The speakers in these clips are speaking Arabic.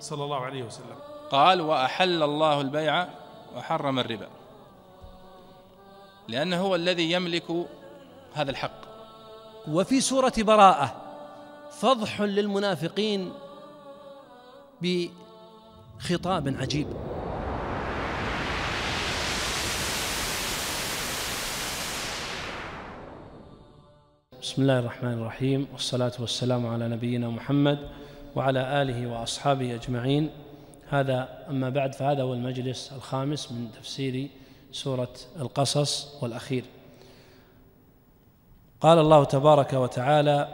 صلى الله عليه وسلم قال وأحل الله البيع وحرم الربا لأنه هو الذي يملك هذا الحق وفي سورة براءة فضح للمنافقين بخطاب عجيب بسم الله الرحمن الرحيم والصلاة والسلام على نبينا محمد وعلى آله وأصحابه أجمعين هذا أما بعد فهذا هو المجلس الخامس من تفسير سورة القصص والأخير قال الله تبارك وتعالى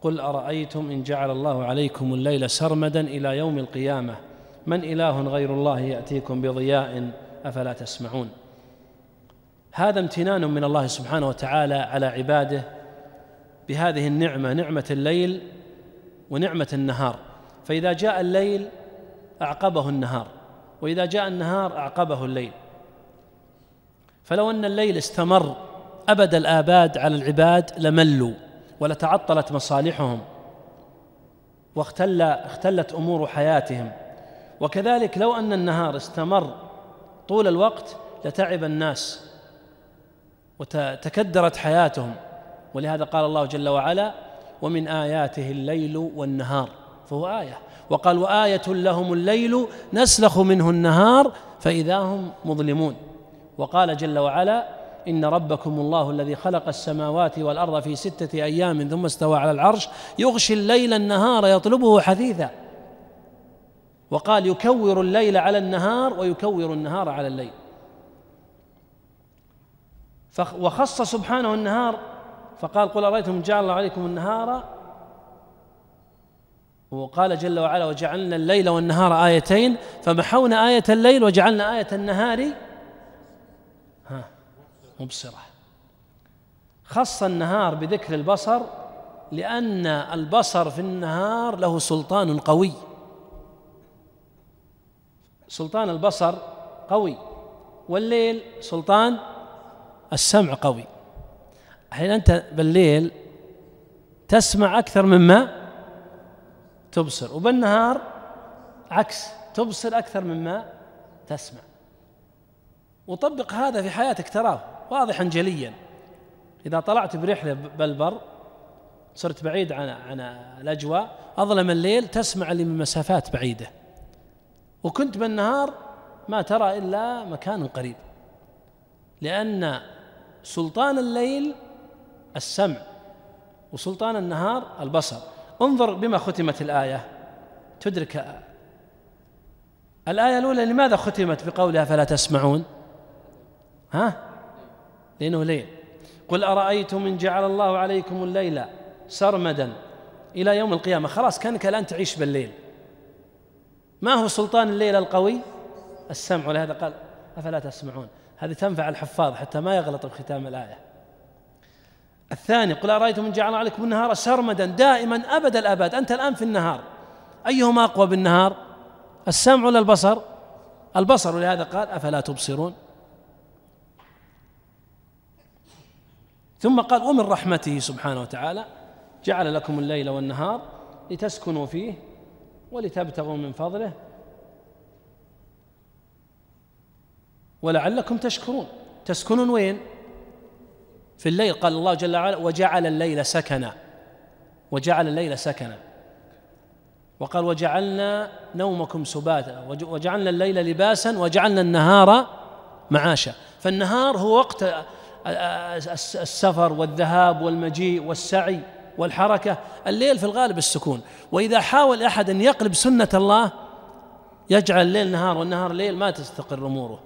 قل أرأيتم إن جعل الله عليكم الليل سرمدا إلى يوم القيامة من إله غير الله يأتيكم بضياء أفلا تسمعون هذا امتنان من الله سبحانه وتعالى على عباده بهذه النعمة نعمة الليل ونعمة النهار فإذا جاء الليل أعقبه النهار وإذا جاء النهار أعقبه الليل فلو أن الليل استمر أبد الآباد على العباد لملوا ولتعطلت مصالحهم واختل اختلت أمور حياتهم وكذلك لو أن النهار استمر طول الوقت لتعب الناس وتكدرت حياتهم ولهذا قال الله جل وعلا ومن آياته الليل والنهار فهو آية وقال وآية لهم الليل نسلخ منه النهار فإذا هم مظلمون وقال جل وعلا إن ربكم الله الذي خلق السماوات والأرض في ستة أيام ثم استوى على العرش يغشي الليل النهار يطلبه حثيثا وقال يكور الليل على النهار ويكور النهار على الليل وخص سبحانه النهار فقال قل أرأيتم إن جعل الله عليكم النهار وقال جل وعلا وجعلنا الليل والنهار آيتين فمحونا آية الليل وجعلنا آية النهار ها مبصرة خص النهار بذكر البصر لأن البصر في النهار له سلطان قوي سلطان البصر قوي والليل سلطان السمع قوي حين أنت بالليل تسمع أكثر مما تبصر وبالنهار عكس تبصر أكثر مما تسمع وطبق هذا في حياتك تراه واضحا جليا إذا طلعت برحلة بالبر صرت بعيد عن عن الأجواء أظلم الليل تسمع اللي من مسافات بعيدة وكنت بالنهار ما ترى إلا مكان قريب لأن سلطان الليل السمع وسلطان النهار البصر انظر بما ختمت الآية تدرك الآية الأولى لماذا ختمت بقولها فلا تسمعون ها لأنه ليل قل أرأيتم إن جعل الله عليكم الليل سرمدا إلى يوم القيامة خلاص كأنك الآن تعيش بالليل ما هو سلطان الليل القوي السمع ولهذا قال أفلا تسمعون هذه تنفع الحفاظ حتى ما يغلط بختام الآية الثاني قل أرأيتم إن جعل عليكم النهار سرمدا دائما أبد الأبد أنت الآن في النهار أيهما أقوى بالنهار السمع ولا البصر البصر ولهذا قال أفلا تبصرون ثم قال ومن رحمته سبحانه وتعالى جعل لكم الليل والنهار لتسكنوا فيه ولتبتغوا من فضله ولعلكم تشكرون تسكنون وين في الليل قال الله جل وعلا وجعل الليل سكنا وجعل الليل سكنا وقال وجعلنا نومكم سباتا وجعلنا الليل لباسا وجعلنا النهار معاشا فالنهار هو وقت السفر والذهاب والمجيء والسعي والحركة الليل في الغالب السكون وإذا حاول أحد أن يقلب سنة الله يجعل الليل نهار والنهار ليل ما تستقر أموره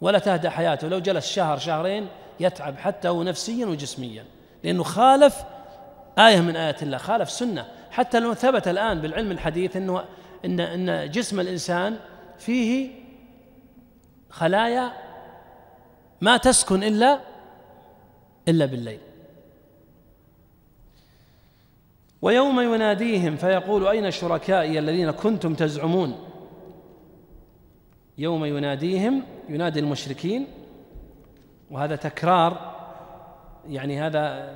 ولا تهدى حياته لو جلس شهر شهرين يتعب حتى هو نفسيا وجسميا لأنه خالف آية من آيات الله خالف سنة حتى لو ثبت الآن بالعلم الحديث أنه إن, إن جسم الإنسان فيه خلايا ما تسكن إلا إلا بالليل ويوم يناديهم فيقول أين شركائي الذين كنتم تزعمون يوم يناديهم ينادي المشركين وهذا تكرار يعني هذا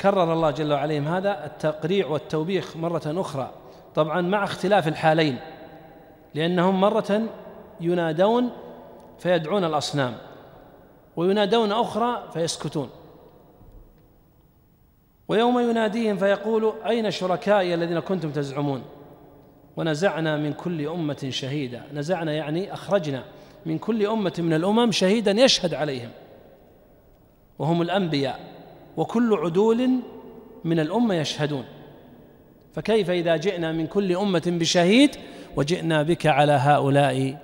كرر الله جل وعلا هذا التقريع والتوبيخ مرة أخرى طبعا مع اختلاف الحالين لأنهم مرة ينادون فيدعون الأصنام وينادون أخرى فيسكتون ويوم يناديهم فيقول أين شركائي الذين كنتم تزعمون ونزعنا من كل أمة شهيدا نزعنا يعني أخرجنا من كل أمة من الأمم شهيدا يشهد عليهم وهم الأنبياء وكل عدول من الأمة يشهدون فكيف إذا جئنا من كل أمة بشهيد وجئنا بك على هؤلاء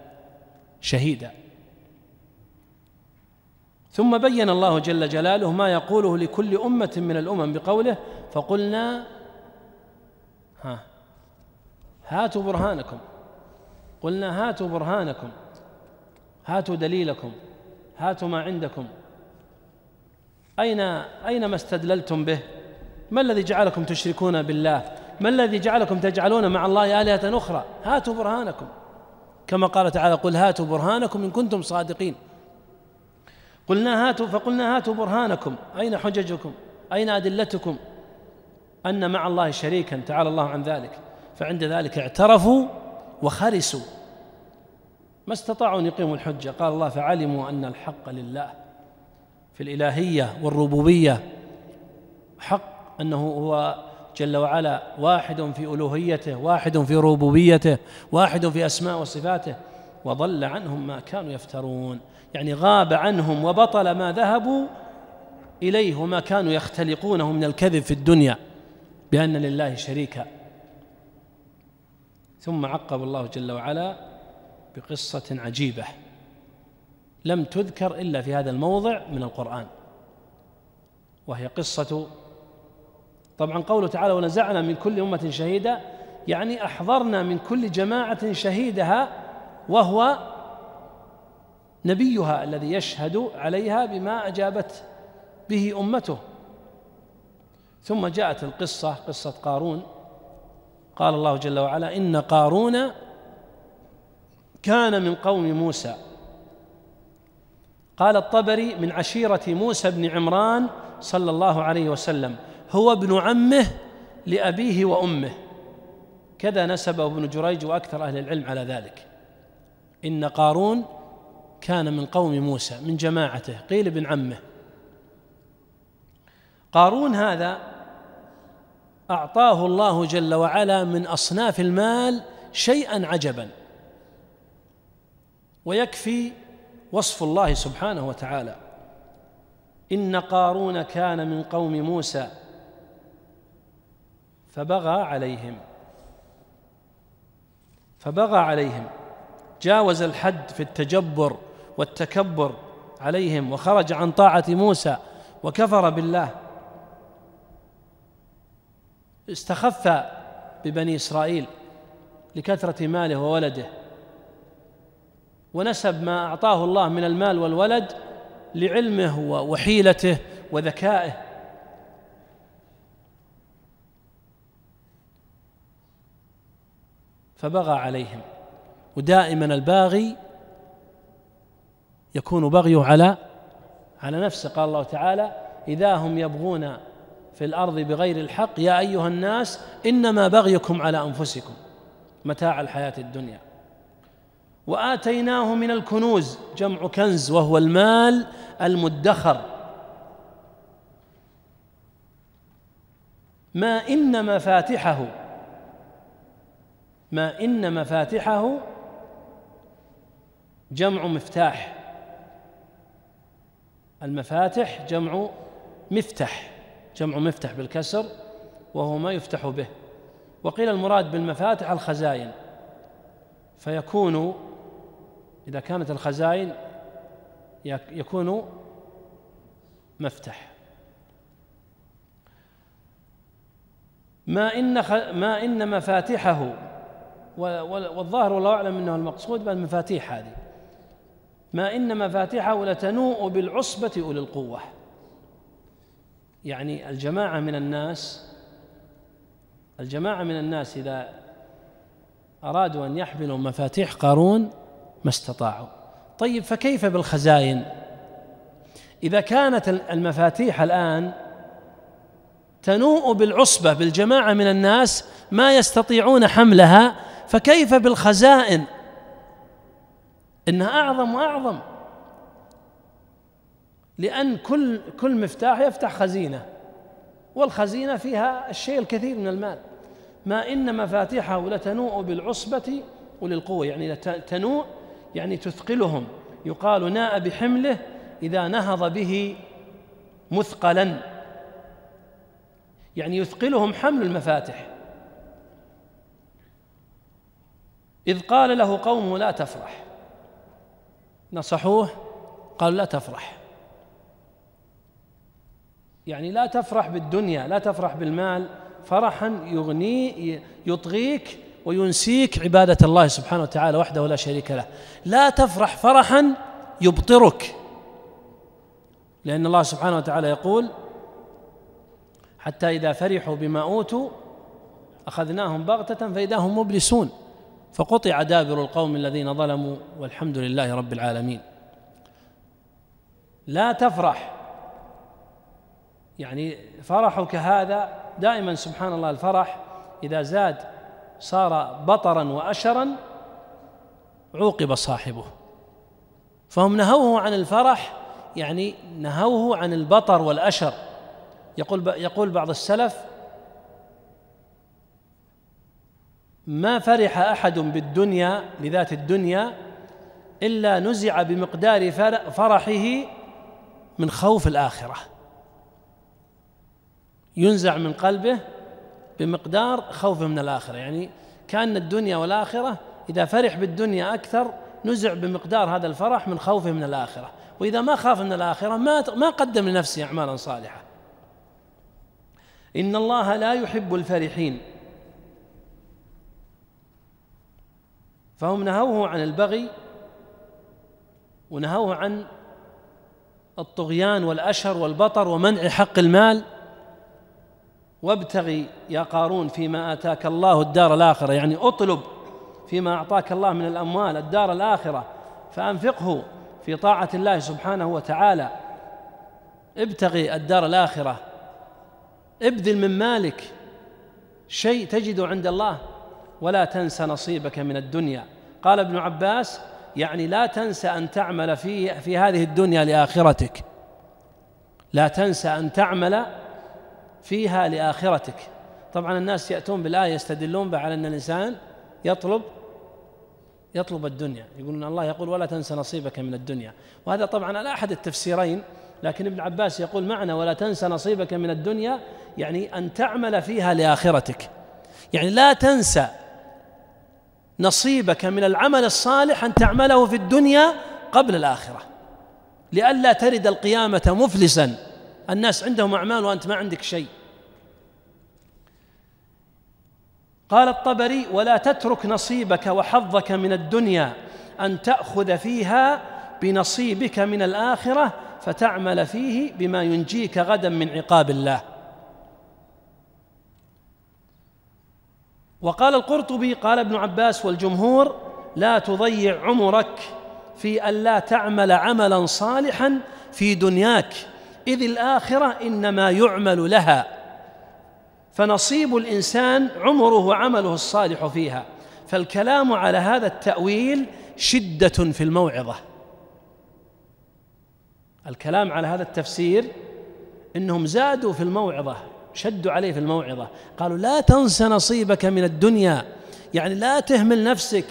شهيدا ثم بين الله جل جلاله ما يقوله لكل أمة من الأمم بقوله فقلنا ها هاتوا برهانكم قلنا هاتوا برهانكم هاتوا دليلكم هاتوا ما عندكم أين أين ما استدللتم به؟ ما الذي جعلكم تشركون بالله؟ ما الذي جعلكم تجعلون مع الله آلهة أخرى؟ هاتوا برهانكم كما قال تعالى قل هاتوا برهانكم إن كنتم صادقين قلنا هاتوا فقلنا هاتوا برهانكم أين حججكم؟ أين أدلتكم؟ أن مع الله شريكا تعالى الله عن ذلك فعند ذلك اعترفوا وخرسوا ما استطاعوا ان يقيموا الحجه قال الله فعلموا ان الحق لله في الالهيه والربوبيه حق انه هو جل وعلا واحد في الوهيته واحد في ربوبيته واحد في اسماء وصفاته وضل عنهم ما كانوا يفترون يعني غاب عنهم وبطل ما ذهبوا اليه وما كانوا يختلقونه من الكذب في الدنيا بان لله شريكا ثم عقب الله جل وعلا بقصة عجيبة لم تذكر إلا في هذا الموضع من القرآن وهي قصة طبعا قوله تعالى ونزعنا من كل أمة شهيدة يعني أحضرنا من كل جماعة شهيدها وهو نبيها الذي يشهد عليها بما أجابت به أمته ثم جاءت القصة قصة قارون قال الله جل وعلا إن قارون كان من قوم موسى قال الطبري من عشيرة موسى بن عمران صلى الله عليه وسلم هو ابن عمه لأبيه وأمه كذا نسبه ابن جريج وأكثر أهل العلم على ذلك إن قارون كان من قوم موسى من جماعته قيل ابن عمه قارون هذا أعطاه الله جل وعلا من أصناف المال شيئا عجبا ويكفي وصف الله سبحانه وتعالى إن قارون كان من قوم موسى فبغى عليهم فبغى عليهم جاوز الحد في التجبر والتكبر عليهم وخرج عن طاعة موسى وكفر بالله استخف ببني إسرائيل لكثرة ماله وولده ونسب ما أعطاه الله من المال والولد لعلمه وحيلته وذكائه فبغى عليهم ودائما الباغي يكون بغيه على على نفسه قال الله تعالى إذا هم يبغون في الارض بغير الحق يا ايها الناس انما بغيكم على انفسكم متاع الحياه الدنيا واتيناه من الكنوز جمع كنز وهو المال المدخر ما ان مفاتحه ما ان مفاتحه جمع مفتاح المفاتح جمع مفتح جمع مفتح بالكسر وهو ما يفتح به وقيل المراد بالمفاتح الخزائن فيكون إذا كانت الخزائن يكون مفتح ما إن خ... ما إن مفاتحه والظاهر والله أعلم أنه المقصود بالمفاتيح هذه ما إن مفاتحه لتنوء بالعصبة أولي القوة يعني الجماعة من الناس الجماعة من الناس إذا أرادوا أن يحملوا مفاتيح قارون ما استطاعوا طيب فكيف بالخزائن إذا كانت المفاتيح الآن تنوء بالعصبة بالجماعة من الناس ما يستطيعون حملها فكيف بالخزائن إنها أعظم وأعظم لأن كل كل مفتاح يفتح خزينة والخزينة فيها الشيء الكثير من المال ما إن مفاتيحه لتنوء بالعصبة وللقوة يعني تنوء يعني تثقلهم يقال ناء بحمله إذا نهض به مثقلا يعني يثقلهم حمل المفاتح إذ قال له قومه لا تفرح نصحوه قالوا لا تفرح يعني لا تفرح بالدنيا لا تفرح بالمال فرحا يغني يطغيك وينسيك عبادة الله سبحانه وتعالى وحده لا شريك له لا تفرح فرحا يبطرك لأن الله سبحانه وتعالى يقول حتى إذا فرحوا بما أوتوا أخذناهم بغتة فإذا هم مبلسون فقطع دابر القوم الذين ظلموا والحمد لله رب العالمين لا تفرح يعني فرحك هذا دائما سبحان الله الفرح إذا زاد صار بطرا وأشرا عوقب صاحبه فهم نهوه عن الفرح يعني نهوه عن البطر والأشر يقول يقول بعض السلف ما فرح أحد بالدنيا لذات الدنيا إلا نزع بمقدار فرحه من خوف الآخرة ينزع من قلبه بمقدار خوفه من الآخرة يعني كأن الدنيا والآخرة إذا فرح بالدنيا أكثر نزع بمقدار هذا الفرح من خوفه من الآخرة وإذا ما خاف من الآخرة ما ما قدم لنفسه أعمالا صالحة إن الله لا يحب الفرحين فهم نهوه عن البغي ونهوه عن الطغيان والأشر والبطر ومنع حق المال وابتغي يا قارون فيما آتاك الله الدار الآخرة يعني اطلب فيما أعطاك الله من الأموال الدار الآخرة فأنفقه في طاعة الله سبحانه وتعالى ابتغي الدار الآخرة ابذل من مالك شيء تجده عند الله ولا تنسى نصيبك من الدنيا قال ابن عباس يعني لا تنسى أن تعمل في في هذه الدنيا لآخرتك لا تنسى أن تعمل فيها لآخرتك طبعا الناس يأتون بالآية يستدلون بها على أن الإنسان يطلب يطلب الدنيا يقولون الله يقول ولا تنس نصيبك من الدنيا وهذا طبعا على أحد التفسيرين لكن ابن عباس يقول معنى ولا تنس نصيبك من الدنيا يعني أن تعمل فيها لآخرتك يعني لا تنسى نصيبك من العمل الصالح أن تعمله في الدنيا قبل الآخرة لئلا ترد القيامة مفلسا الناس عندهم أعمال وأنت ما عندك شيء قال الطبري ولا تترك نصيبك وحظك من الدنيا أن تأخذ فيها بنصيبك من الآخرة فتعمل فيه بما ينجيك غدا من عقاب الله وقال القرطبي قال ابن عباس والجمهور لا تضيع عمرك في ألا تعمل عملا صالحا في دنياك إذ الآخرة إنما يعمل لها فنصيب الإنسان عمره وعمله الصالح فيها فالكلام على هذا التأويل شدة في الموعظة الكلام على هذا التفسير إنهم زادوا في الموعظة شدوا عليه في الموعظة قالوا لا تنس نصيبك من الدنيا يعني لا تهمل نفسك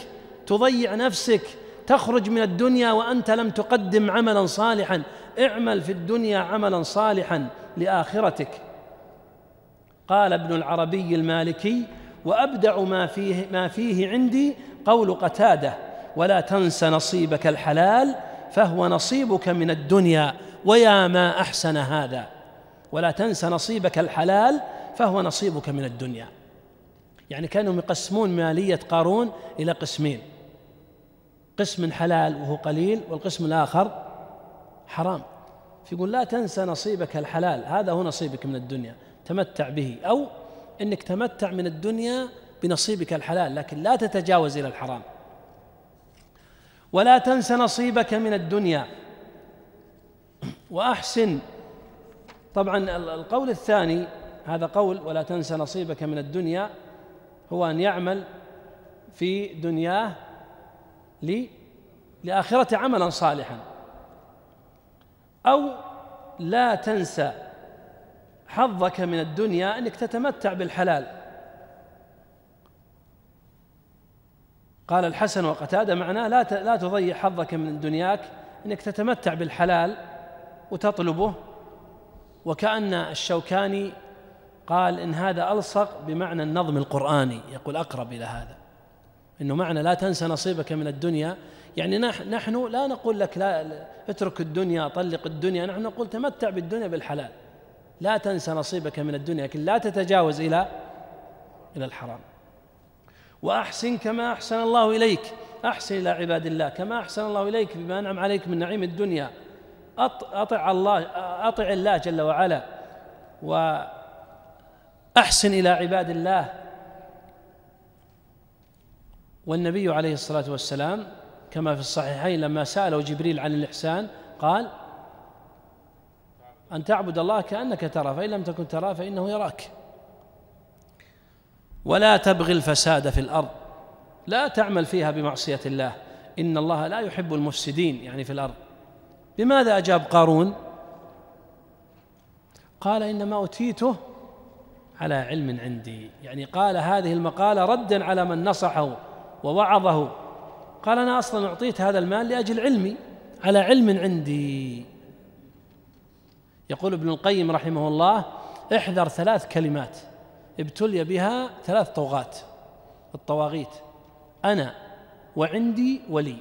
تضيع نفسك تخرج من الدنيا وأنت لم تقدم عملا صالحا اعمل في الدنيا عملا صالحا لآخرتك قال ابن العربي المالكي وأبدع ما فيه, ما فيه عندي قول قتادة ولا تنس نصيبك الحلال فهو نصيبك من الدنيا ويا ما أحسن هذا ولا تنس نصيبك الحلال فهو نصيبك من الدنيا يعني كانهم يقسمون مالية قارون إلى قسمين قسم حلال وهو قليل والقسم الآخر حرام فيقول لا تنسى نصيبك الحلال هذا هو نصيبك من الدنيا تمتع به أو أنك تمتع من الدنيا بنصيبك الحلال لكن لا تتجاوز إلى الحرام ولا تنس نصيبك من الدنيا وأحسن طبعا القول الثاني هذا قول ولا تنس نصيبك من الدنيا هو أن يعمل في دنياه لي لآخرته عملا صالحا أو لا تنسى حظك من الدنيا أنك تتمتع بالحلال قال الحسن وقتادة معناه لا لا تضيع حظك من دنياك أنك تتمتع بالحلال وتطلبه وكأن الشوكاني قال إن هذا ألصق بمعنى النظم القرآني يقول أقرب إلى هذا انه معنى لا تنسى نصيبك من الدنيا يعني نحن لا نقول لك لا اترك الدنيا طلق الدنيا نحن نقول تمتع بالدنيا بالحلال لا تنسى نصيبك من الدنيا لكن لا تتجاوز الى الى الحرام واحسن كما احسن الله اليك احسن الى عباد الله كما احسن الله اليك بما انعم عليك من نعيم الدنيا اطع الله اطع الله جل وعلا واحسن الى عباد الله والنبي عليه الصلاة والسلام كما في الصحيحين لما سأله جبريل عن الإحسان قال أن تعبد الله كأنك ترى فإن لم تكن ترى فإنه يراك ولا تبغي الفساد في الأرض لا تعمل فيها بمعصية الله إن الله لا يحب المفسدين يعني في الأرض بماذا أجاب قارون قال إنما أوتيته على علم عندي يعني قال هذه المقالة ردا على من نصحه ووعظه قال أنا أصلا أعطيت هذا المال لأجل علمي على علم عندي يقول ابن القيم رحمه الله احذر ثلاث كلمات ابتلي بها ثلاث طوغات الطواغيت أنا وعندي ولي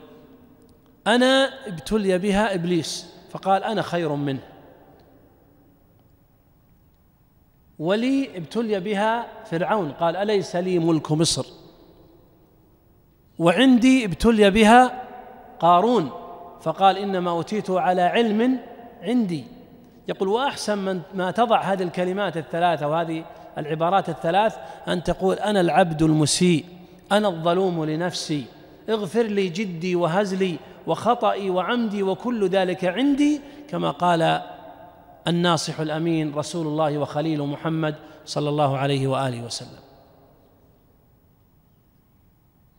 أنا ابتلي بها إبليس فقال أنا خير منه ولي ابتلي بها فرعون قال أليس لي ملك مصر وعندي ابتلي بها قارون فقال انما اوتيته على علم عندي يقول واحسن من ما تضع هذه الكلمات الثلاثه وهذه العبارات الثلاث ان تقول انا العبد المسيء انا الظلوم لنفسي اغفر لي جدي وهزلي وخطئي وعمدي وكل ذلك عندي كما قال الناصح الامين رسول الله وخليل محمد صلى الله عليه واله وسلم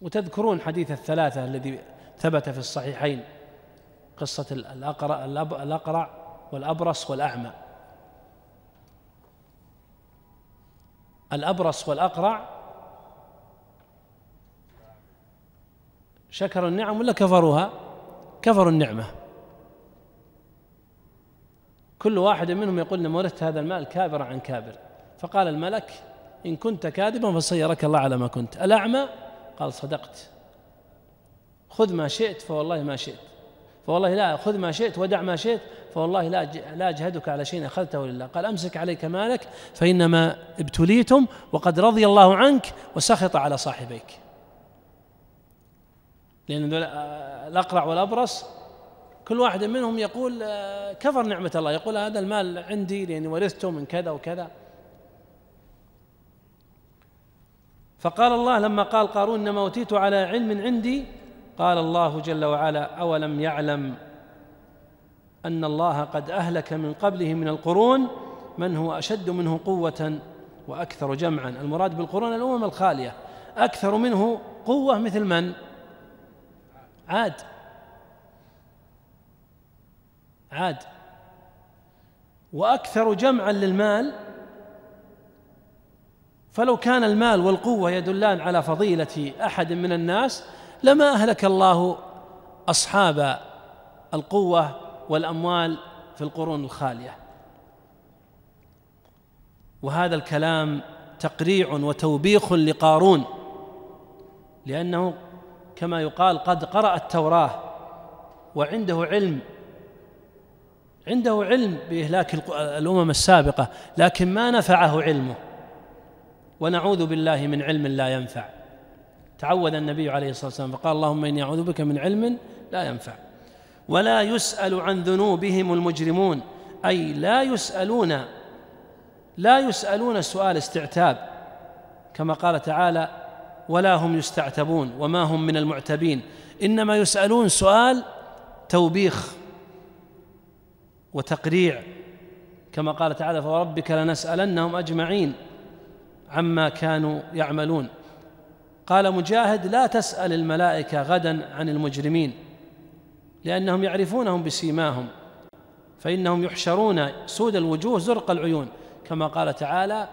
وتذكرون حديث الثلاثة الذي ثبت في الصحيحين قصة الأقرع, الأقرع والأبرص والأعمى الأبرص والأقرع شكروا النعم ولا كفروها كفروا النعمة كل واحد منهم يقول لما ورثت هذا المال كابر عن كابر فقال الملك إن كنت كاذبا فصيرك الله على ما كنت الأعمى قال صدقت خذ ما شئت فوالله ما شئت فوالله لا خذ ما شئت ودع ما شئت فوالله لا لا اجهدك على شيء اخذته لله قال امسك عليك مالك فانما ابتليتم وقد رضي الله عنك وسخط على صاحبيك لان الاقرع والابرص كل واحد منهم يقول كفر نعمه الله يقول هذا المال عندي لاني ورثته من كذا وكذا فقال الله لما قال قارون انما اوتيت على علم عندي قال الله جل وعلا اولم يعلم ان الله قد اهلك من قبله من القرون من هو اشد منه قوه واكثر جمعا المراد بالقرون الامم الخاليه اكثر منه قوه مثل من عاد عاد واكثر جمعا للمال فلو كان المال والقوة يدلان على فضيلة أحد من الناس لما أهلك الله أصحاب القوة والأموال في القرون الخالية وهذا الكلام تقريع وتوبيخ لقارون لأنه كما يقال قد قرأ التوراة وعنده علم عنده علم بإهلاك الأمم السابقة لكن ما نفعه علمه ونعوذ بالله من علم لا ينفع تعود النبي عليه الصلاة والسلام فقال اللهم إني أعوذ بك من علم لا ينفع ولا يسأل عن ذنوبهم المجرمون أي لا يسألون لا يسألون سؤال استعتاب كما قال تعالى ولا هم يستعتبون وما هم من المعتبين إنما يسألون سؤال توبيخ وتقريع كما قال تعالى فوربك لنسألنهم أجمعين عما كانوا يعملون قال مجاهد لا تسأل الملائكة غدا عن المجرمين لأنهم يعرفونهم بسيماهم فإنهم يحشرون سود الوجوه زرق العيون كما قال تعالى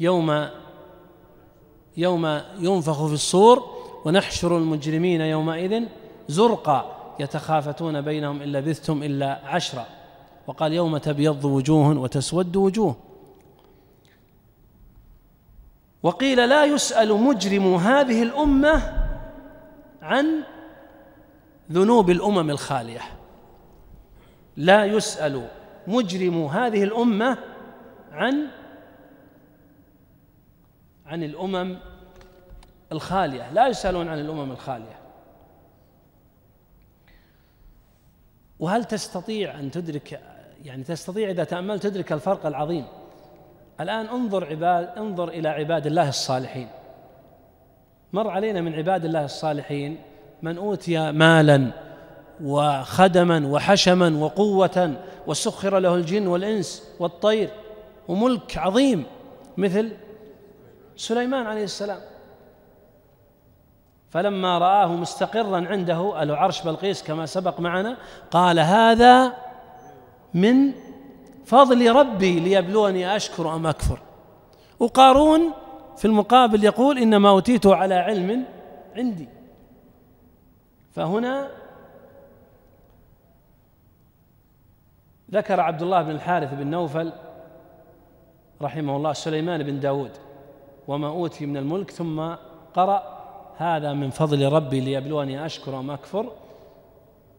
يوم يوم ينفخ في الصور ونحشر المجرمين يومئذ زرقا يتخافتون بينهم إن لبثتم إلا عشرا وقال يوم تبيض وجوه وتسود وجوه وقيل لا يسأل مجرم هذه الأمة عن ذنوب الأمم الخالية لا يسأل مجرم هذه الأمة عن عن الأمم الخالية لا يسألون عن الأمم الخالية وهل تستطيع أن تدرك يعني تستطيع إذا تأملت تدرك الفرق العظيم الآن انظر عباد انظر إلى عباد الله الصالحين مر علينا من عباد الله الصالحين من أوتي مالا وخدما وحشما وقوة وسخر له الجن والإنس والطير وملك عظيم مثل سليمان عليه السلام فلما رآه مستقرا عنده العرش بلقيس كما سبق معنا قال هذا من فضل ربي ليبلوني أشكر أم أكفر وقارون في المقابل يقول إنما أوتيته على علم عندي فهنا ذكر عبد الله بن الحارث بن نوفل رحمه الله سليمان بن داود وما أوتي من الملك ثم قرأ هذا من فضل ربي ليبلوني أشكر أم أكفر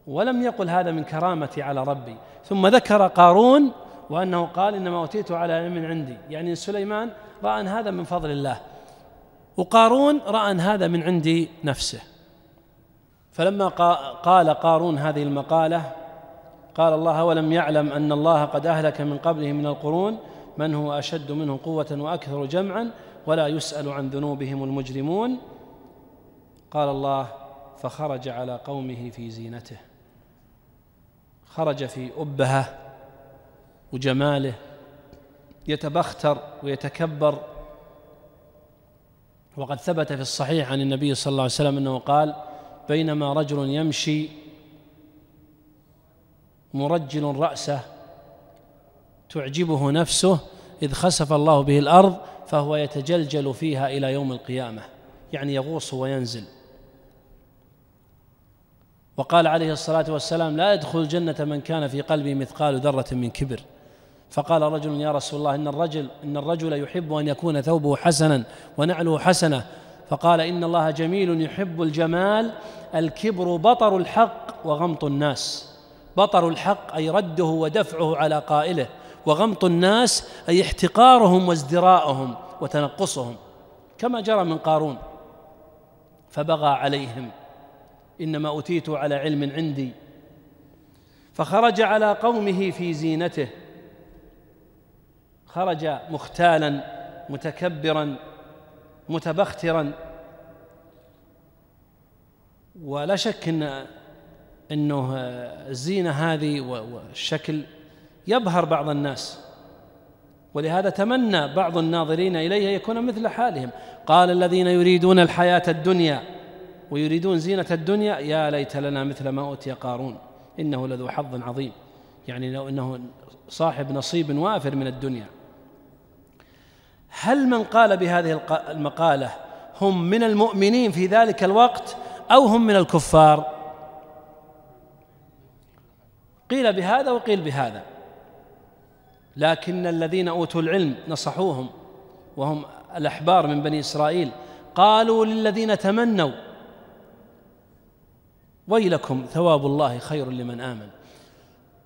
ولم يقل هذا من كرامتي على ربي ثم ذكر قارون وأنه قال إنما أوتيت على علم عندي يعني سليمان رأى أن هذا من فضل الله وقارون رأى أن هذا من عندي نفسه فلما قال قارون هذه المقالة قال الله ولم يعلم أن الله قد أهلك من قبله من القرون من هو أشد منه قوة وأكثر جمعا ولا يسأل عن ذنوبهم المجرمون قال الله فخرج على قومه في زينته خرج في أبهه وجماله يتبختر ويتكبر وقد ثبت في الصحيح عن النبي صلى الله عليه وسلم أنه قال بينما رجل يمشي مرجل رأسه تعجبه نفسه إذ خسف الله به الأرض فهو يتجلجل فيها إلى يوم القيامة يعني يغوص وينزل وقال عليه الصلاة والسلام لا يدخل الجنة من كان في قلبه مثقال ذرة من كبر فقال رجل يا رسول الله إن الرجل إن الرجل يحب أن يكون ثوبه حسنا ونعله حسنة فقال إن الله جميل يحب الجمال الكبر بطر الحق وغمط الناس بطر الحق أي رده ودفعه على قائله وغمط الناس أي احتقارهم وازدراءهم وتنقصهم كما جرى من قارون فبغى عليهم انما اوتيت على علم عندي فخرج على قومه في زينته خرج مختالا متكبرا متبخترا ولا شك ان انه الزينه هذه والشكل يبهر بعض الناس ولهذا تمنى بعض الناظرين اليه يكون مثل حالهم قال الذين يريدون الحياه الدنيا ويريدون زينة الدنيا يا ليت لنا مثل ما أوتي قارون إنه لذو حظ عظيم يعني لو إنه صاحب نصيب وافر من الدنيا هل من قال بهذه المقالة هم من المؤمنين في ذلك الوقت أو هم من الكفار قيل بهذا وقيل بهذا لكن الذين أوتوا العلم نصحوهم وهم الأحبار من بني إسرائيل قالوا للذين تمنوا ويلكم ثواب الله خير لمن آمن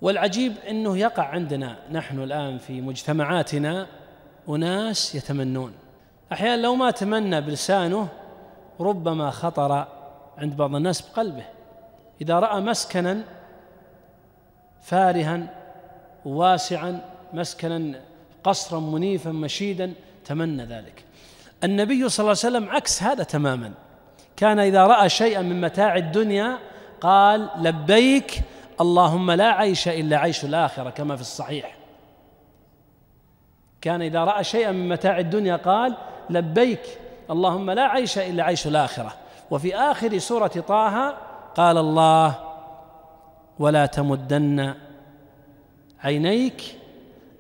والعجيب أنه يقع عندنا نحن الآن في مجتمعاتنا أناس يتمنون أحيانا لو ما تمنى بلسانه ربما خطر عند بعض الناس بقلبه إذا رأى مسكنا فارها واسعا مسكنا قصرا منيفا مشيدا تمنى ذلك النبي صلى الله عليه وسلم عكس هذا تماما كان إذا رأى شيئا من متاع الدنيا قال لبيك اللهم لا عيش إلا عيش الآخرة كما في الصحيح كان إذا رأى شيئا من متاع الدنيا قال لبيك اللهم لا عيش إلا عيش الآخرة وفي آخر سورة طه قال الله ولا تمدن عينيك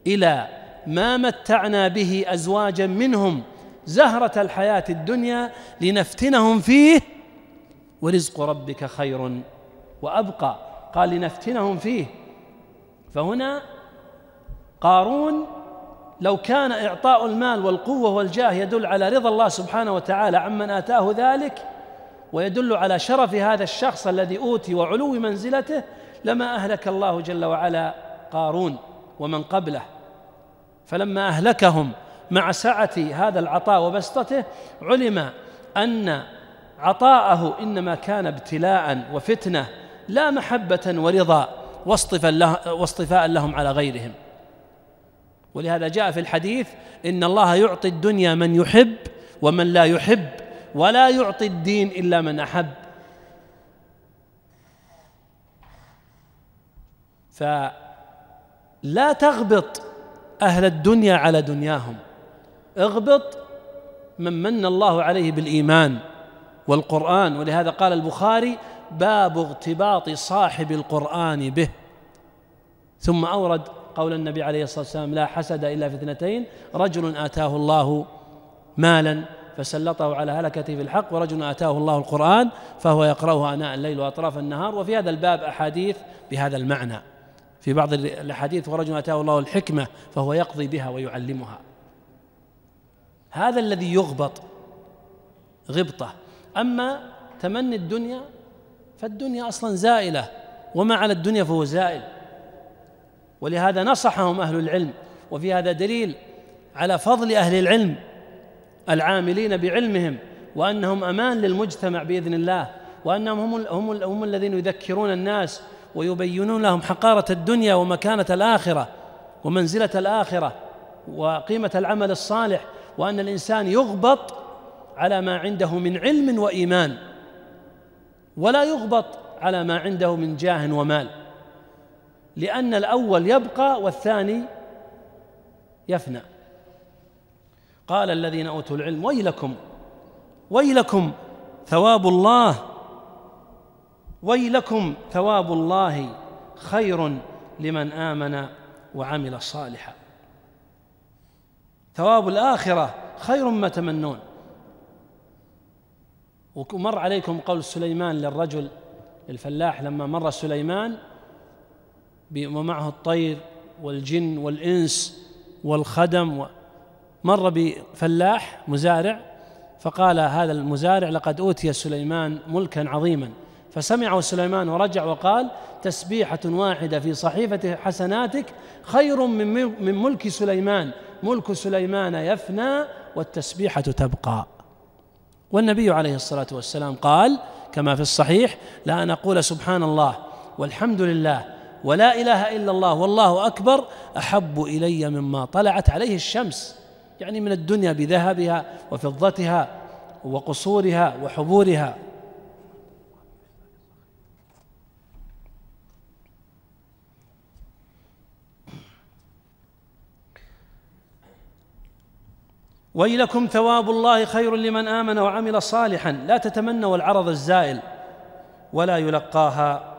إلى ما متعنا به أزواجا منهم زهرة الحياة الدنيا لنفتنهم فيه ورزق ربك خير وأبقى قال لنفتنهم فيه فهنا قارون لو كان إعطاء المال والقوة والجاه يدل على رضا الله سبحانه وتعالى عمن آتاه ذلك ويدل على شرف هذا الشخص الذي أوتي وعلو منزلته لما أهلك الله جل وعلا قارون ومن قبله فلما أهلكهم مع سعة هذا العطاء وبسطته علم أن عطاءه إنما كان ابتلاء وفتنة لا محبة ورضا واصطفاء لهم على غيرهم ولهذا جاء في الحديث إن الله يعطي الدنيا من يحب ومن لا يحب ولا يعطي الدين إلا من أحب فلا تغبط أهل الدنيا على دنياهم اغبط من من الله عليه بالإيمان والقرآن ولهذا قال البخاري باب اغتباط صاحب القرآن به ثم أورد قول النبي عليه الصلاة والسلام لا حسد إلا في اثنتين رجل آتاه الله مالا فسلطه على هلكته في الحق ورجل آتاه الله القرآن فهو يقرأه آناء الليل وأطراف النهار وفي هذا الباب أحاديث بهذا المعنى في بعض الأحاديث ورجل آتاه الله الحكمة فهو يقضي بها ويعلمها هذا الذي يغبط غبطه أما تمني الدنيا فالدنيا أصلا زائلة وما على الدنيا فهو زائل ولهذا نصحهم أهل العلم وفي هذا دليل على فضل أهل العلم العاملين بعلمهم وأنهم أمان للمجتمع بإذن الله وأنهم هم, هم, هم الذين يذكرون الناس ويبينون لهم حقارة الدنيا ومكانة الآخرة ومنزلة الآخرة وقيمة العمل الصالح وأن الإنسان يغبط على ما عنده من علم وإيمان ولا يغبط على ما عنده من جاه ومال لأن الأول يبقى والثاني يفنى قال الذين أوتوا العلم ويلكم ويلكم ثواب الله ويلكم ثواب الله خير لمن آمن وعمل صالحا ثواب الآخرة خير ما تمنون ومر عليكم قول سليمان للرجل الفلاح لما مر سليمان ومعه الطير والجن والإنس والخدم مر بفلاح مزارع فقال هذا المزارع لقد أوتي سليمان ملكا عظيما فسمعه سليمان ورجع وقال تسبيحة واحدة في صحيفة حسناتك خير من من ملك سليمان ملك سليمان يفنى والتسبيحة تبقى والنبي عليه الصلاة والسلام قال كما في الصحيح لا أن أقول سبحان الله والحمد لله ولا إله إلا الله والله أكبر أحب إلي مما طلعت عليه الشمس يعني من الدنيا بذهبها وفضتها وقصورها وحبورها ويلكم ثواب الله خير لمن امن وعمل صالحا لا تتمنوا العرض الزائل ولا يلقاها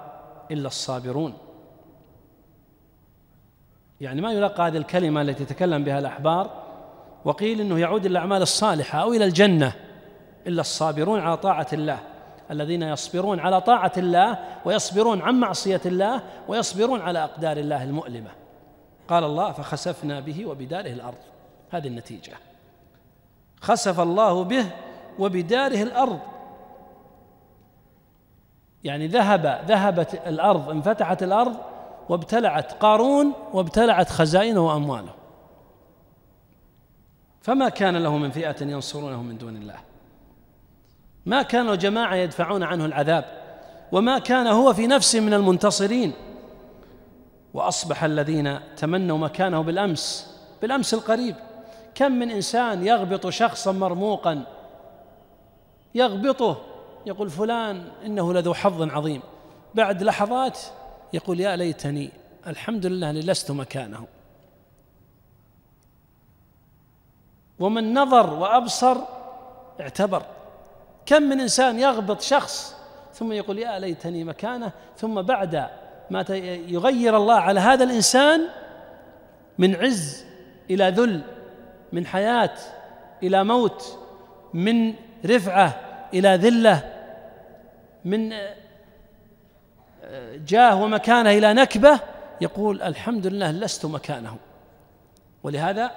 الا الصابرون يعني ما يلقى هذه الكلمه التي تتكلم بها الاحبار وقيل انه يعود الى الاعمال الصالحه او الى الجنه الا الصابرون على طاعه الله الذين يصبرون على طاعه الله ويصبرون عن معصيه الله ويصبرون على اقدار الله المؤلمه قال الله فخسفنا به وبداره الارض هذه النتيجه خسف الله به وبداره الارض يعني ذهب ذهبت الارض انفتحت الارض وابتلعت قارون وابتلعت خزائنه وامواله فما كان له من فئه ينصرونه من دون الله ما كانوا جماعه يدفعون عنه العذاب وما كان هو في نفسه من المنتصرين واصبح الذين تمنوا مكانه بالامس بالامس القريب كم من انسان يغبط شخصا مرموقا يغبطه يقول فلان انه لذو حظ عظيم بعد لحظات يقول يا ليتني الحمد لله اني لست مكانه ومن نظر وابصر اعتبر كم من انسان يغبط شخص ثم يقول يا ليتني مكانه ثم بعد ما يغير الله على هذا الانسان من عز الى ذل من حياه الى موت من رفعه الى ذله من آه، آه، جاه ومكانه الى نكبه يقول الحمد لله لست مكانه ولهذا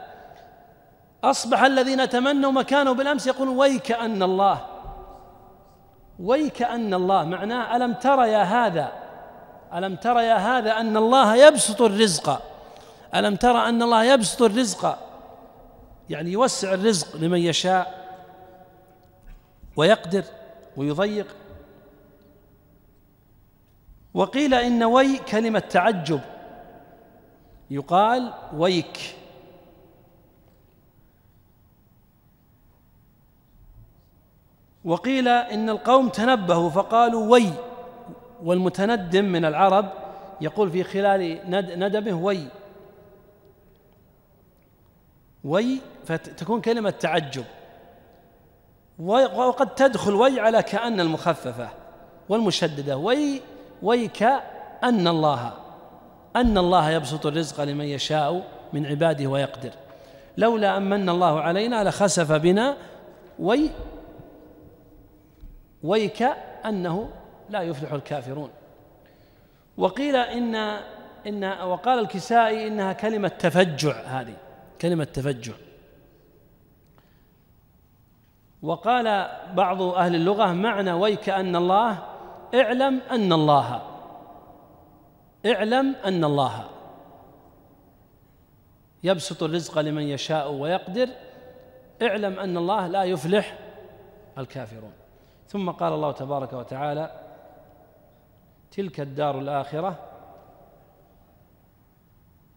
اصبح الذين تمنوا مكانه بالامس يقولون ويك ان الله ويك ان الله معناه الم ترى يا هذا الم ترى يا هذا ان الله يبسط الرزق الم ترى ان الله يبسط الرزق يعني يوسع الرزق لمن يشاء ويقدر ويضيق وقيل إن وي كلمة تعجب يقال ويك وقيل إن القوم تنبهوا فقالوا وي والمتندم من العرب يقول في خلال ندبه وي وي فتكون كلمة تعجب وقد تدخل وي على كأن المخففة والمشددة وي وي كأن الله أن الله يبسط الرزق لمن يشاء من عباده ويقدر لولا أن من الله علينا لخسف بنا وي ويك أنه لا يفلح الكافرون وقيل إن إن وقال الكسائي إنها كلمة تفجع هذه كلمة تفجع وقال بعض أهل اللغة معنى ويك أن الله اعلم أن الله اعلم أن الله يبسط الرزق لمن يشاء ويقدر اعلم أن الله لا يفلح الكافرون ثم قال الله تبارك وتعالى تلك الدار الآخرة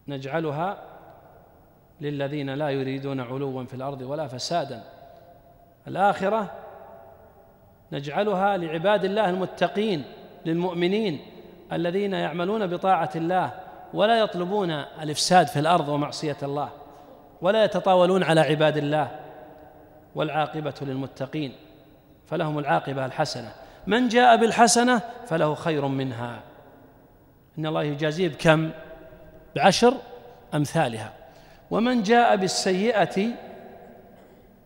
نجعلها للذين لا يريدون علوا في الأرض ولا فسادا الآخرة نجعلها لعباد الله المتقين للمؤمنين الذين يعملون بطاعة الله ولا يطلبون الإفساد في الأرض ومعصية الله ولا يتطاولون على عباد الله والعاقبة للمتقين فلهم العاقبة الحسنة من جاء بالحسنة فله خير منها إن الله يجازيه بكم؟ بعشر أمثالها ومن جاء بالسيئة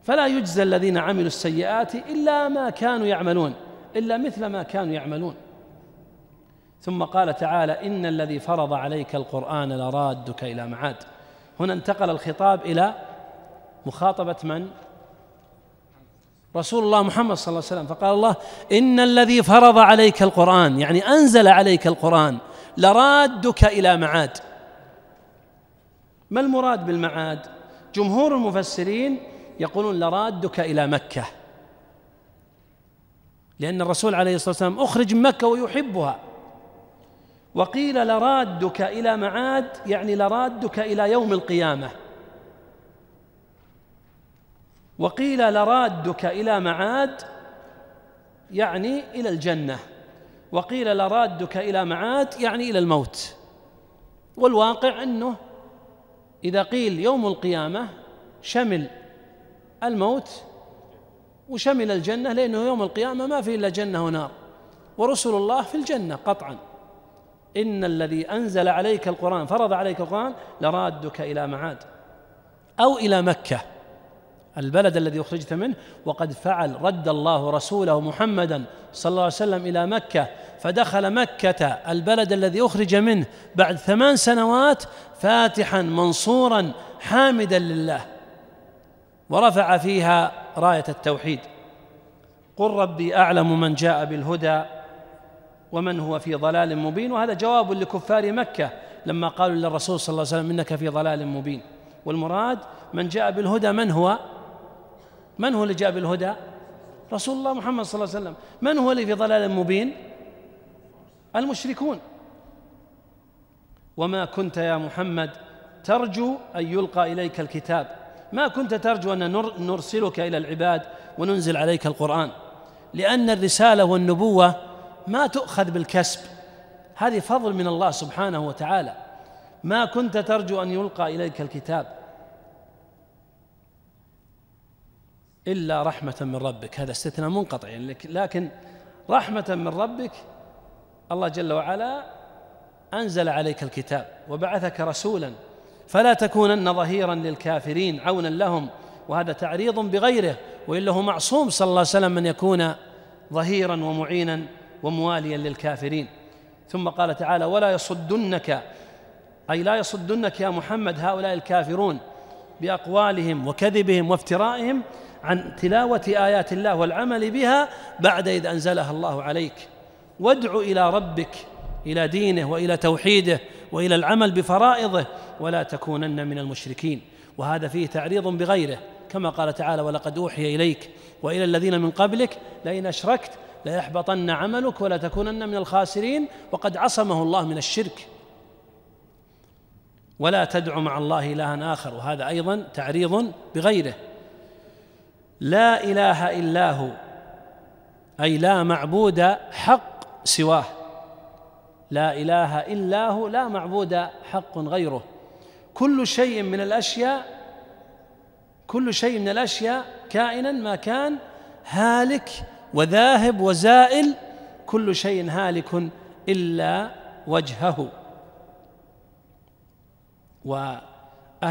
فلا يجزى الذين عملوا السيئات إلا ما كانوا يعملون إلا مثل ما كانوا يعملون ثم قال تعالى إن الذي فرض عليك القرآن لرادك إلى معاد هنا انتقل الخطاب إلى مخاطبة من؟ رسول الله محمد صلى الله عليه وسلم فقال الله إن الذي فرض عليك القرآن يعني أنزل عليك القرآن لرادك إلى معاد ما المراد بالمعاد؟ جمهور المفسرين يقولون لرادك إلى مكة لأن الرسول عليه الصلاة والسلام أخرج من مكة ويحبها وقيل لرادك إلى معاد يعني لرادك إلى يوم القيامة وقيل لرادك إلى معاد يعني إلى الجنة وقيل لرادك إلى معاد يعني إلى الموت والواقع أنه إذا قيل يوم القيامة شمل الموت وشمل الجنة لأنه يوم القيامة ما في إلا جنة ونار ورسل الله في الجنة قطعا إن الذي أنزل عليك القرآن فرض عليك القرآن لرادك إلى معاد أو إلى مكة البلد الذي أخرجت منه وقد فعل رد الله رسوله محمدا صلى الله عليه وسلم إلى مكة فدخل مكة البلد الذي أخرج منه بعد ثمان سنوات فاتحا منصورا حامدا لله ورفع فيها راية التوحيد قل ربي أعلم من جاء بالهدى ومن هو في ضلال مبين وهذا جواب لكفار مكة لما قالوا للرسول صلى الله عليه وسلم إنك في ضلال مبين والمراد من جاء بالهدى من هو من هو اللي جاء بالهدى رسول الله محمد صلى الله عليه وسلم من هو اللي في ضلال مبين المشركون وما كنت يا محمد ترجو أن يلقى إليك الكتاب ما كنت ترجو أن نرسلك إلى العباد وننزل عليك القرآن لأن الرسالة والنبوة ما تؤخذ بالكسب هذه فضل من الله سبحانه وتعالى ما كنت ترجو أن يلقى إليك الكتاب إلا رحمة من ربك هذا استثناء منقطع يعني لكن رحمة من ربك الله جل وعلا أنزل عليك الكتاب وبعثك رسولا فلا تكونن ظهيرا للكافرين عونا لهم وهذا تعريض بغيره والا هو معصوم صلى الله عليه وسلم من يكون ظهيرا ومعينا ومواليا للكافرين ثم قال تعالى ولا يصدنك اي لا يصدنك يا محمد هؤلاء الكافرون باقوالهم وكذبهم وافترائهم عن تلاوه ايات الله والعمل بها بعد اذ انزلها الله عليك وادع الى ربك الى دينه والى توحيده والى العمل بفرائضه ولا تكونن من المشركين وهذا فيه تعريض بغيره كما قال تعالى ولقد أوحي إليك وإلى الذين من قبلك لئن أشركت ليحبطن عملك ولا تكونن من الخاسرين وقد عصمه الله من الشرك ولا تدع مع الله إلها آخر وهذا أيضا تعريض بغيره لا إله إلا هو أي لا معبود حق سواه لا إله إلا هو لا معبود حق غيره كل شيء من الأشياء كل شيء من الأشياء كائنا ما كان هالك وذاهب وزائل كل شيء هالك إلا وجهه وأهل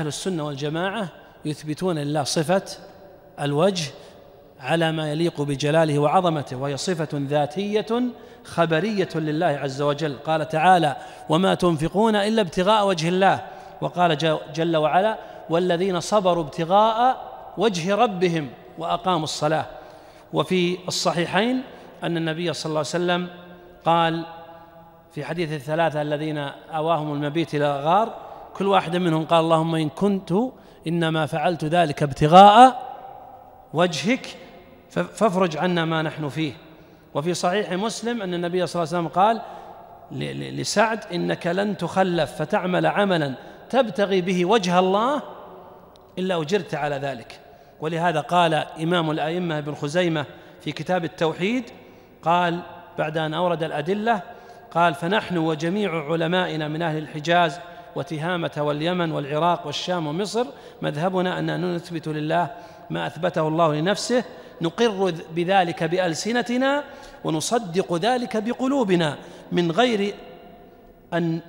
السنة والجماعة يثبتون لله صفة الوجه على ما يليق بجلاله وعظمته وهي صفة ذاتية خبرية لله عز وجل قال تعالى وما تنفقون إلا ابتغاء وجه الله وقال جل وعلا والذين صبروا ابتغاء وجه ربهم واقاموا الصلاه وفي الصحيحين ان النبي صلى الله عليه وسلم قال في حديث الثلاثه الذين اواهم المبيت الى غار كل واحد منهم قال اللهم ان كنت انما فعلت ذلك ابتغاء وجهك فافرج عنا ما نحن فيه وفي صحيح مسلم ان النبي صلى الله عليه وسلم قال لسعد انك لن تخلف فتعمل عملا تبتغي به وجه الله إلا أجرت على ذلك ولهذا قال إمام الأئمة ابن خزيمة في كتاب التوحيد قال بعد أن أورد الأدلة قال فنحن وجميع علمائنا من أهل الحجاز وتهامة واليمن والعراق والشام ومصر مذهبنا أننا نثبت لله ما أثبته الله لنفسه نقر بذلك بألسنتنا ونصدق ذلك بقلوبنا من غير أن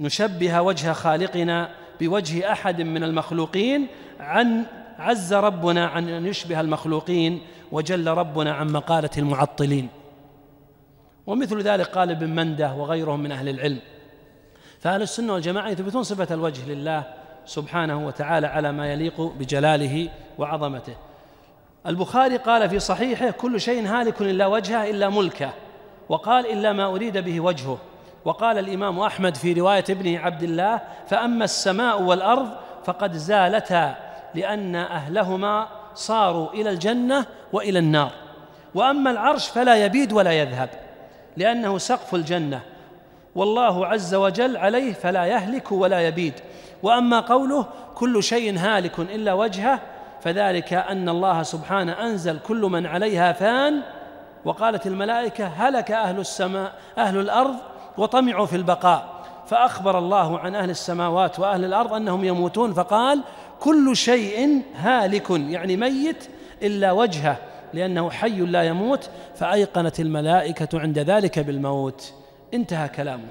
نشبه وجه خالقنا بوجه احد من المخلوقين عن عز ربنا عن ان يشبه المخلوقين وجل ربنا عن مقاله المعطلين ومثل ذلك قال ابن منده وغيرهم من اهل العلم فاهل السنه والجماعه يثبتون صفه الوجه لله سبحانه وتعالى على ما يليق بجلاله وعظمته البخاري قال في صحيحه كل شيء هالك الا وجهه الا ملكه وقال الا ما اريد به وجهه وقال الإمام أحمد في رواية ابنه عبد الله فأما السماء والأرض فقد زالتا لأن أهلهما صاروا إلى الجنة وإلى النار وأما العرش فلا يبيد ولا يذهب لأنه سقف الجنة والله عز وجل عليه فلا يهلك ولا يبيد واما قوله كل شيء هالك الا وجهه فذلك ان الله سبحانه انزل كل من عليها فان وقالت الملائكه هلك اهل السماء اهل الارض وطمعوا في البقاء فأخبر الله عن أهل السماوات وأهل الأرض أنهم يموتون فقال كل شيء هالك يعني ميت إلا وجهه لأنه حي لا يموت فأيقنت الملائكة عند ذلك بالموت انتهى كلامه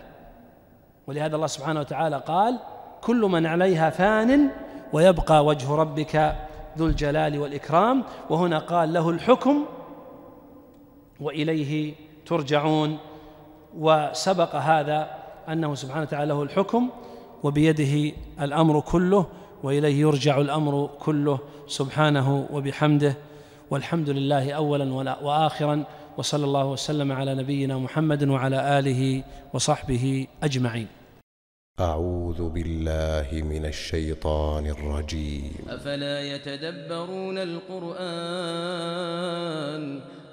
ولهذا الله سبحانه وتعالى قال كل من عليها فان ويبقى وجه ربك ذو الجلال والإكرام وهنا قال له الحكم وإليه ترجعون وسبق هذا أنه سبحانه وتعالى له الحكم وبيده الأمر كله وإليه يرجع الأمر كله سبحانه وبحمده والحمد لله أولا وآخرا وصلى الله وسلم على نبينا محمد وعلى آله وصحبه أجمعين أعوذ بالله من الشيطان الرجيم أفلا يتدبرون القرآن